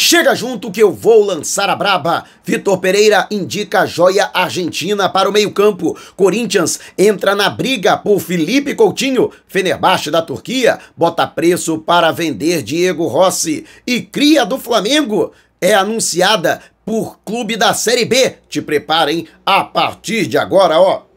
Chega junto que eu vou lançar a braba. Vitor Pereira indica a joia argentina para o meio-campo. Corinthians entra na briga por Felipe Coutinho. Fenerbahçe da Turquia bota preço para vender Diego Rossi. E cria do Flamengo é anunciada por clube da Série B. Te preparem a partir de agora, ó.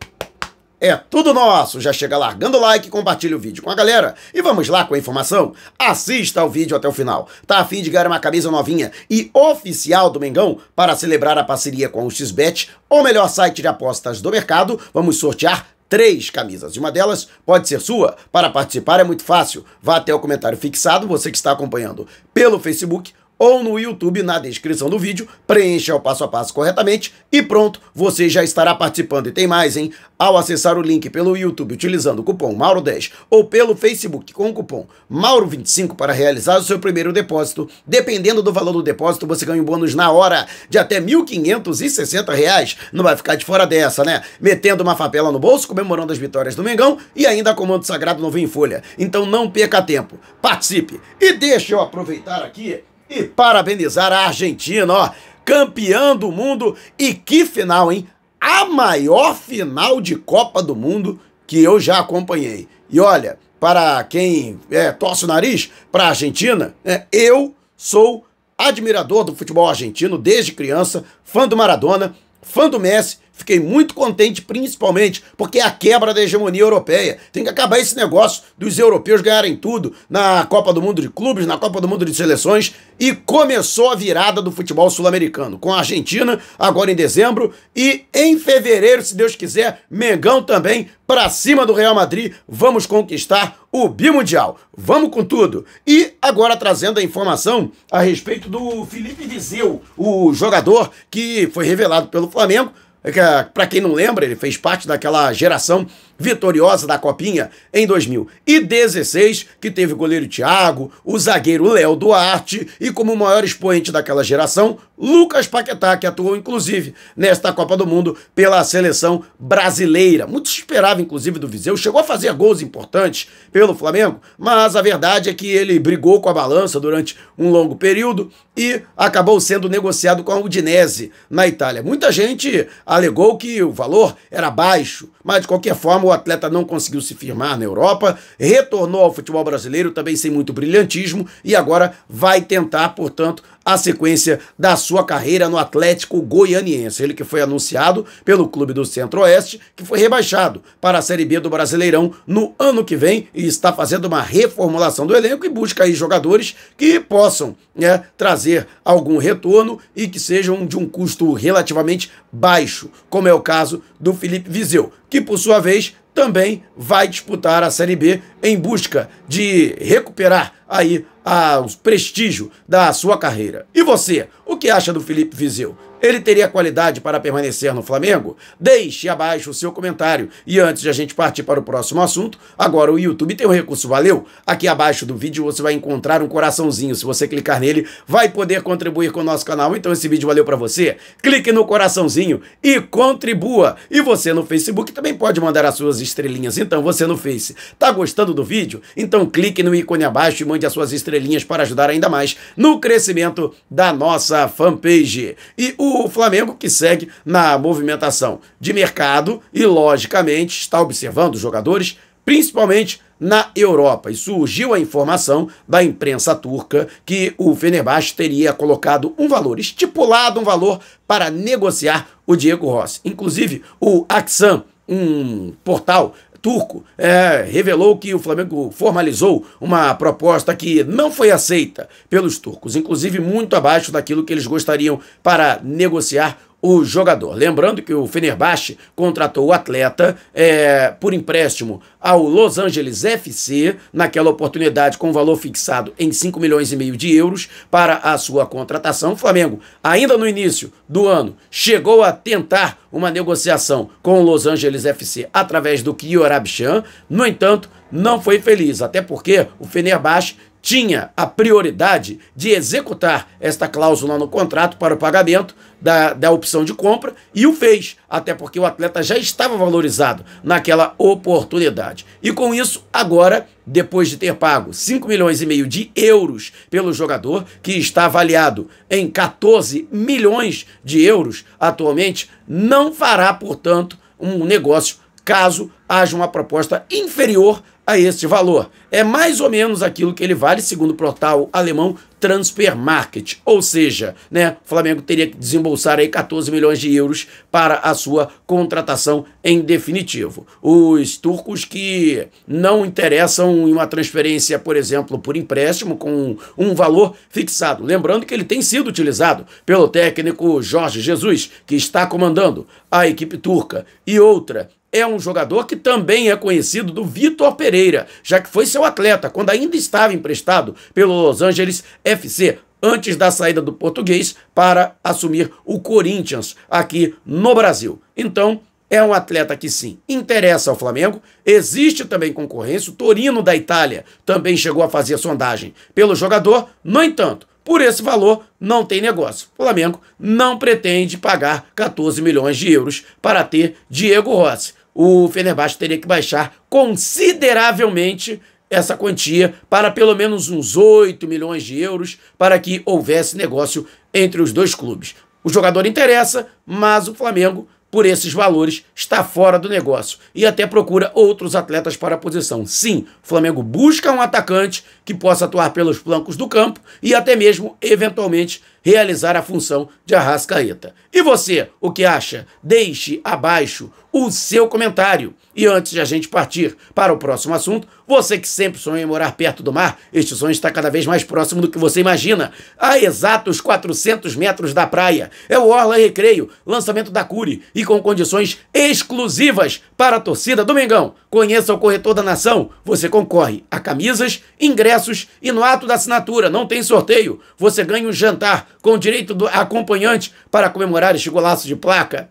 É tudo nosso! Já chega largando o like, compartilha o vídeo com a galera e vamos lá com a informação. Assista ao vídeo até o final. Tá a fim de ganhar uma camisa novinha e oficial do Mengão para celebrar a parceria com o XBET, o melhor site de apostas do mercado. Vamos sortear três camisas. E uma delas pode ser sua. Para participar é muito fácil. Vá até o comentário fixado, você que está acompanhando pelo Facebook ou no YouTube na descrição do vídeo, preencha o passo a passo corretamente e pronto, você já estará participando. E tem mais, hein? Ao acessar o link pelo YouTube utilizando o cupom MAURO10 ou pelo Facebook com o cupom MAURO25 para realizar o seu primeiro depósito, dependendo do valor do depósito, você ganha um bônus na hora de até R$ 1.560. Reais. Não vai ficar de fora dessa, né? Metendo uma favela no bolso, comemorando as vitórias do Mengão e ainda comando sagrado novo em folha. Então não perca tempo, participe! E deixa eu aproveitar aqui e parabenizar a Argentina, ó, campeã do mundo e que final, hein? A maior final de Copa do Mundo que eu já acompanhei. E olha, para quem é, torce o nariz para a Argentina, é, eu sou admirador do futebol argentino desde criança, fã do Maradona, fã do Messi Fiquei muito contente, principalmente porque é a quebra da hegemonia europeia. Tem que acabar esse negócio dos europeus ganharem tudo na Copa do Mundo de Clubes, na Copa do Mundo de Seleções. E começou a virada do futebol sul-americano, com a Argentina agora em dezembro e em fevereiro, se Deus quiser, Mengão também para cima do Real Madrid. Vamos conquistar o bimundial. Vamos com tudo. E agora trazendo a informação a respeito do Felipe Vizeu, o jogador que foi revelado pelo Flamengo é ah, Para quem não lembra, ele fez parte daquela geração vitoriosa da Copinha em 2016, que teve o goleiro Thiago, o zagueiro Léo Duarte e como maior expoente daquela geração, Lucas Paquetá, que atuou inclusive nesta Copa do Mundo pela seleção brasileira. Muito se esperava inclusive do Viseu, chegou a fazer gols importantes pelo Flamengo, mas a verdade é que ele brigou com a balança durante um longo período e acabou sendo negociado com a Udinese na Itália. Muita gente alegou que o valor era baixo, mas de qualquer forma o atleta não conseguiu se firmar na Europa, retornou ao futebol brasileiro também sem muito brilhantismo e agora vai tentar, portanto, a sequência da sua carreira no Atlético Goianiense. Ele que foi anunciado pelo clube do Centro-Oeste, que foi rebaixado para a Série B do Brasileirão no ano que vem e está fazendo uma reformulação do elenco e busca aí jogadores que possam né, trazer algum retorno e que sejam de um custo relativamente baixo, como é o caso do Felipe Viseu, que por sua vez também vai disputar a Série B em busca de recuperar aí aos prestígio da sua carreira. E você, o que acha do Felipe Vizeu? Ele teria qualidade para permanecer no Flamengo? Deixe abaixo o seu comentário. E antes de a gente partir para o próximo assunto, agora o YouTube tem um recurso valeu. Aqui abaixo do vídeo você vai encontrar um coraçãozinho. Se você clicar nele, vai poder contribuir com o nosso canal. Então esse vídeo valeu para você. Clique no coraçãozinho e contribua. E você no Facebook também pode mandar as suas estrelinhas. Então você no Face, tá gostando do vídeo? Então clique no ícone abaixo e mande as suas estrelinhas estrelinhas para ajudar ainda mais no crescimento da nossa fanpage. E o Flamengo que segue na movimentação de mercado e, logicamente, está observando os jogadores, principalmente na Europa. E surgiu a informação da imprensa turca que o Fenerbahçe teria colocado um valor, estipulado um valor para negociar o Diego Rossi. Inclusive, o Aksan, um portal turco é, revelou que o Flamengo formalizou uma proposta que não foi aceita pelos turcos, inclusive muito abaixo daquilo que eles gostariam para negociar o jogador. Lembrando que o Fenerbahçe contratou o atleta é, por empréstimo ao Los Angeles FC, naquela oportunidade com valor fixado em 5 milhões e meio de euros para a sua contratação. O Flamengo, ainda no início do ano, chegou a tentar uma negociação com o Los Angeles FC através do Kiorabchan, no entanto, não foi feliz, até porque o Fenerbahçe tinha a prioridade de executar esta cláusula no contrato para o pagamento da, da opção de compra e o fez, até porque o atleta já estava valorizado naquela oportunidade. E com isso, agora, depois de ter pago 5 milhões e meio de euros pelo jogador, que está avaliado em 14 milhões de euros atualmente, não fará, portanto, um negócio caso haja uma proposta inferior a este valor. É mais ou menos aquilo que ele vale, segundo o portal alemão transfer market, ou seja, né, o Flamengo teria que desembolsar aí 14 milhões de euros para a sua contratação em definitivo. Os turcos que não interessam em uma transferência, por exemplo, por empréstimo com um valor fixado, lembrando que ele tem sido utilizado pelo técnico Jorge Jesus, que está comandando a equipe turca, e outra é um jogador que também é conhecido do Vitor Pereira, já que foi seu atleta quando ainda estava emprestado pelo Los Angeles FC antes da saída do português para assumir o Corinthians aqui no Brasil. Então, é um atleta que sim, interessa ao Flamengo. Existe também concorrência. O Torino da Itália também chegou a fazer sondagem pelo jogador. No entanto, por esse valor não tem negócio. O Flamengo não pretende pagar 14 milhões de euros para ter Diego Rossi. O Fenerbahçe teria que baixar consideravelmente essa quantia para pelo menos uns 8 milhões de euros para que houvesse negócio entre os dois clubes. O jogador interessa, mas o Flamengo, por esses valores, está fora do negócio e até procura outros atletas para a posição. Sim, o Flamengo busca um atacante que possa atuar pelos flancos do campo e até mesmo, eventualmente, realizar a função de Arrascaeta. E você, o que acha? Deixe abaixo o seu comentário. E antes de a gente partir para o próximo assunto, você que sempre sonhou em morar perto do mar, este sonho está cada vez mais próximo do que você imagina. A exatos 400 metros da praia é o Orla Recreio, lançamento da Cure e com condições exclusivas para a torcida do Mengão. Conheça o corretor da nação. Você concorre a camisas, ingressos e no ato da assinatura, não tem sorteio, você ganha um jantar com direito do acompanhante para comemorar este golaço de placa.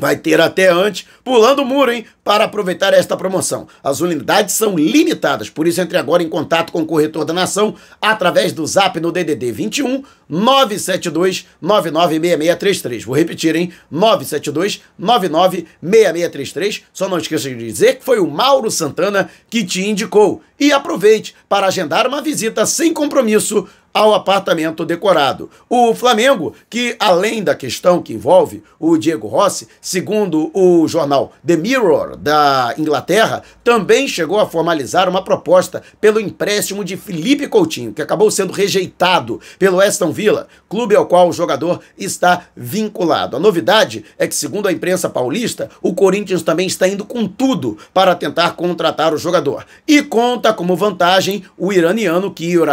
Vai ter até antes, pulando o muro, hein? Para aproveitar esta promoção. As unidades são limitadas, por isso entre agora em contato com o corretor da nação através do zap no DDD 21 972 996633. Vou repetir, hein? 972 996633. Só não esqueça de dizer que foi o Mauro Santana que te indicou. E aproveite para agendar uma visita sem compromisso ao apartamento decorado. O Flamengo, que além da questão que envolve o Diego Rossi, segundo o jornal The Mirror da Inglaterra, também chegou a formalizar uma proposta pelo empréstimo de Felipe Coutinho, que acabou sendo rejeitado pelo Aston Villa, clube ao qual o jogador está vinculado. A novidade é que, segundo a imprensa paulista, o Corinthians também está indo com tudo para tentar contratar o jogador. E conta como vantagem o iraniano Kiyor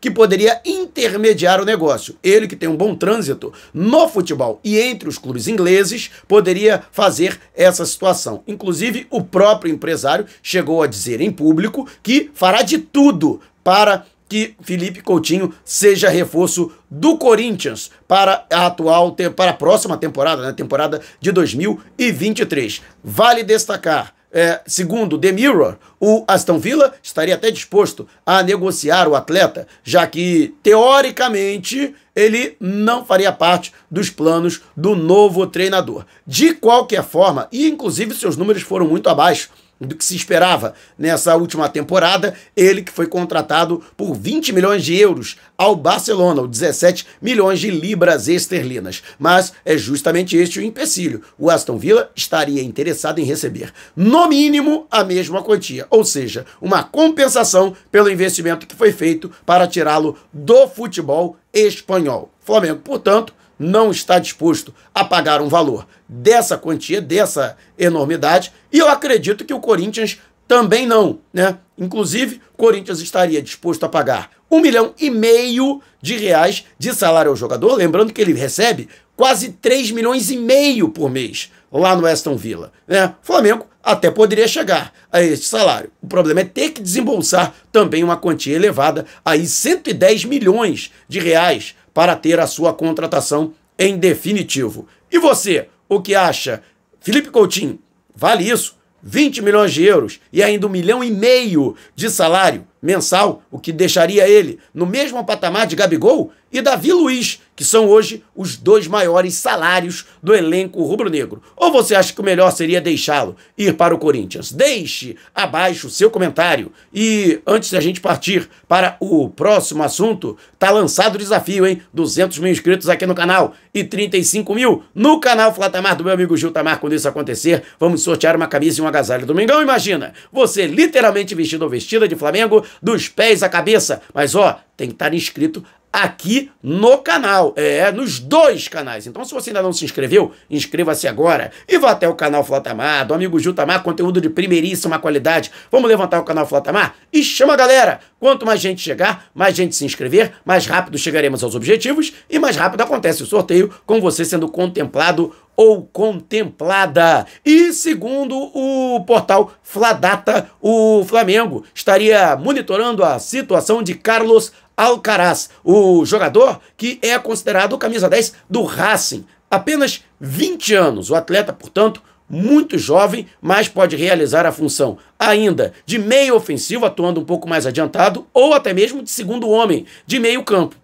que poderia intermediar o negócio. Ele, que tem um bom trânsito no futebol e entre os clubes ingleses, poderia fazer essa situação. Inclusive, o próprio empresário chegou a dizer em público que fará de tudo para que Felipe Coutinho seja reforço do Corinthians para a atual para a próxima temporada, na né? temporada de 2023. Vale destacar é, segundo The Mirror, o Aston Villa estaria até disposto a negociar o atleta, já que, teoricamente, ele não faria parte dos planos do novo treinador. De qualquer forma, e inclusive seus números foram muito abaixo do que se esperava nessa última temporada. Ele que foi contratado por 20 milhões de euros ao Barcelona, ou 17 milhões de libras esterlinas. Mas é justamente este o empecilho. O Aston Villa estaria interessado em receber, no mínimo, a mesma quantia, ou seja, uma compensação pelo investimento que foi feito para tirá-lo do futebol espanhol. Flamengo, portanto, não está disposto a pagar um valor dessa quantia, dessa enormidade, e eu acredito que o Corinthians também não, né? Inclusive, o Corinthians estaria disposto a pagar um milhão e meio de reais de salário ao jogador, lembrando que ele recebe quase 3 milhões e meio por mês lá no Aston Villa, né? O Flamengo até poderia chegar a este salário. O problema é ter que desembolsar também uma quantia elevada, aí 110 milhões de reais para ter a sua contratação em definitivo. E você, o que acha? Felipe Coutinho, vale isso? 20 milhões de euros e ainda um milhão e meio de salário? mensal, o que deixaria ele no mesmo patamar de Gabigol e Davi Luiz, que são hoje os dois maiores salários do elenco rubro-negro. Ou você acha que o melhor seria deixá-lo ir para o Corinthians? Deixe abaixo o seu comentário. E antes da gente partir para o próximo assunto, tá lançado o desafio, hein? 200 mil inscritos aqui no canal e 35 mil no canal Flatamar do meu amigo Gil Tamar. Quando isso acontecer, vamos sortear uma camisa e um agasalho do Mengão. Imagina, você literalmente vestido ou vestida de Flamengo dos pés à cabeça. Mas ó, tem que estar tá inscrito aqui no canal, é, nos dois canais. Então, se você ainda não se inscreveu, inscreva-se agora e vá até o canal Flatamar, do amigo Jutamar, conteúdo de primeiríssima qualidade. Vamos levantar o canal Flatamar e chama a galera. Quanto mais gente chegar, mais gente se inscrever, mais rápido chegaremos aos objetivos e mais rápido acontece o sorteio com você sendo contemplado ou contemplada. E segundo o portal Fladata, o Flamengo estaria monitorando a situação de Carlos Alcaraz, o jogador que é considerado camisa 10 do Racing. Apenas 20 anos. O atleta, portanto, muito jovem, mas pode realizar a função ainda de meio ofensivo, atuando um pouco mais adiantado, ou até mesmo de segundo homem, de meio campo.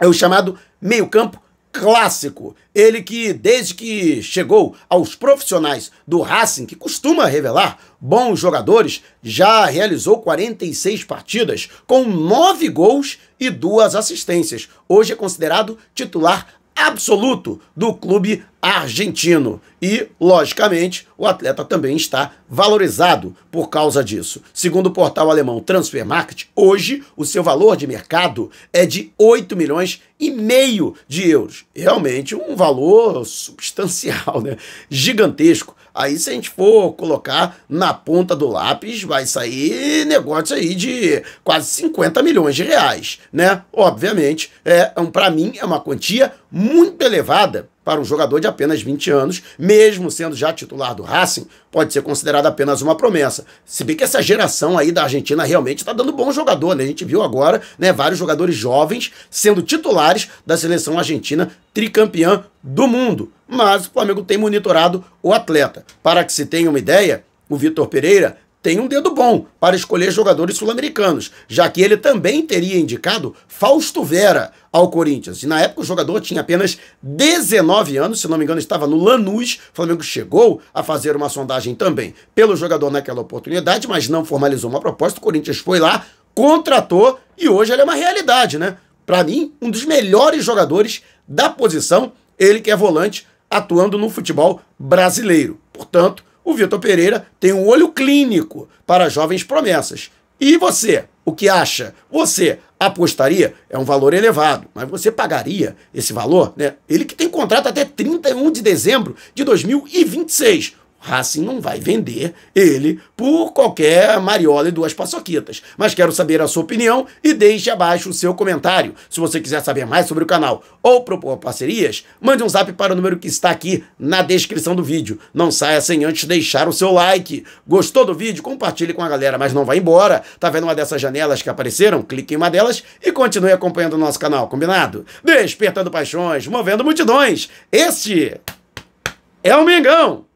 É o chamado meio campo clássico. Ele que, desde que chegou aos profissionais do Racing, que costuma revelar bons jogadores, já realizou 46 partidas, com 9 gols e duas assistências. Hoje é considerado titular absoluto do clube argentino. E, logicamente, o atleta também está valorizado por causa disso. Segundo o portal alemão Transfer Market, hoje o seu valor de mercado é de 8 milhões e meio de euros. Realmente um valor substancial, né? Gigantesco. Aí, se a gente for colocar na ponta do lápis, vai sair negócio aí de quase 50 milhões de reais, né? Obviamente, é, um, para mim, é uma quantia muito elevada para um jogador de apenas 20 anos, mesmo sendo já titular do Racing, pode ser considerado apenas uma promessa. Se bem que essa geração aí da Argentina realmente está dando bom jogador, né? A gente viu agora, né, vários jogadores jovens sendo titulares da seleção argentina tricampeã do mundo. Mas o Flamengo tem monitorado o atleta. Para que se tenha uma ideia, o Vitor Pereira tem um dedo bom para escolher jogadores sul-americanos, já que ele também teria indicado Fausto Vera ao Corinthians. E na época o jogador tinha apenas 19 anos, se não me engano, estava no Lanús. O Flamengo chegou a fazer uma sondagem também pelo jogador naquela oportunidade, mas não formalizou uma proposta. O Corinthians foi lá, contratou e hoje ele é uma realidade, né? Para mim, um dos melhores jogadores da posição, ele que é volante atuando no futebol brasileiro. Portanto, o Vitor Pereira tem um olho clínico para jovens promessas. E você, o que acha? Você apostaria? É um valor elevado, mas você pagaria esse valor? Né? Ele que tem contrato até 31 de dezembro de 2026. Racing não vai vender ele por qualquer mariola e duas paçoquitas. Mas quero saber a sua opinião e deixe abaixo o seu comentário. Se você quiser saber mais sobre o canal ou propor parcerias, mande um zap para o número que está aqui na descrição do vídeo. Não saia sem antes deixar o seu like. Gostou do vídeo? Compartilhe com a galera, mas não vá embora. Tá vendo uma dessas janelas que apareceram? Clique em uma delas e continue acompanhando o nosso canal, combinado? Despertando paixões, movendo multidões. Este é o Mengão!